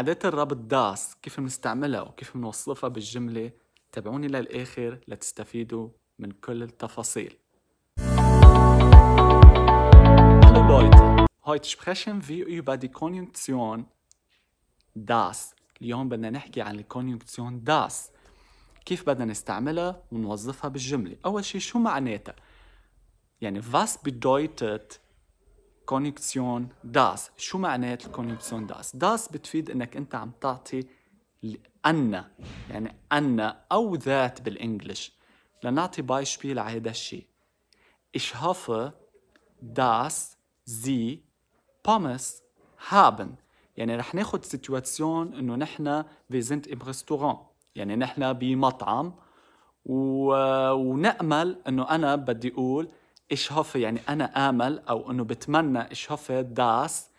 أداة الربط داس كيف بنستعملها وكيف بنوصفها بالجملة تابعوني للآخر لتستفيدوا من كل التفاصيل Hallo Leute, heute sprechen wir über die Konjunktion das اليوم بدنا نحكي عن الكونيونكسيون داس كيف بدنا نستعملها ونوظفها بالجملة أول شي شو معناتها يعني was bedeutet كونكسيون داس شو معنات الكونكسيون داس داس بتفيد انك انت عم تعطي ان يعني ان او ذات بالانجلش لنعطي بايشبيل على هذا الشيء إش هاف داس زي بومس هابن يعني رح ناخد سيتواسيون انه نحن في زنت im Restaurant يعني نحن بمطعم و... ونأمل انه انا بدي اقول ich hoffe يعني أنا آمل أو إنه بتمنى ich hoffe dass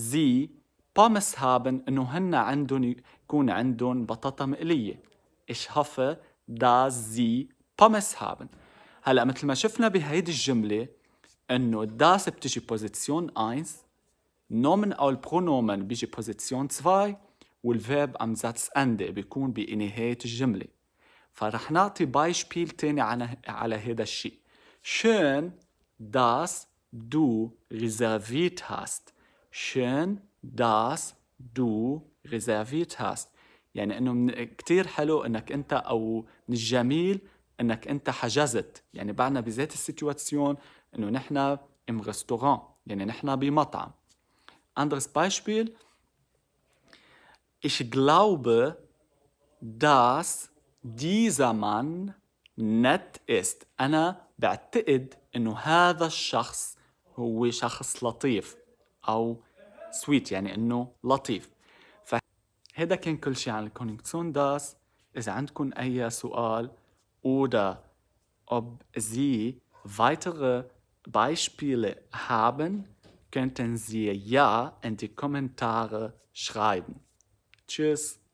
sie Pommes haben إنه هن عندهم يكون عندهم بطاطا مقلية ich hoffe dass sie Pommes haben هلا مثل ما شفنا بهيدي الجملة إنه das بتجي بوزيسيون 1 نومن أو البرونومن بيجي بوزيسيون 2 والفيرب ذاتس اند بيكون بنهاية الجملة فرح نعطي بيل تاني على على هذا الشيء schön, dass du reserviert hast. schön, dass du reserviert hast. يعني انه من كتير حلو انك انت او من الجميل انك انت حجزت يعني بعدنا بذات السيتواسيون انه نحن ام ريستوران يعني نحن بمطعم anderes Beispiel ich glaube dass dieser Mann نت است أنا بعتقد إنه هذا الشخص هو شخص لطيف أو سويت يعني إنه لطيف فهذا كان كل شيء عن الكونكسون داس إذا عندكم أي سؤال oder ob Sie weitere Beispiele haben, könnten Sie ja in die Kommentare schreiben. Tschüss!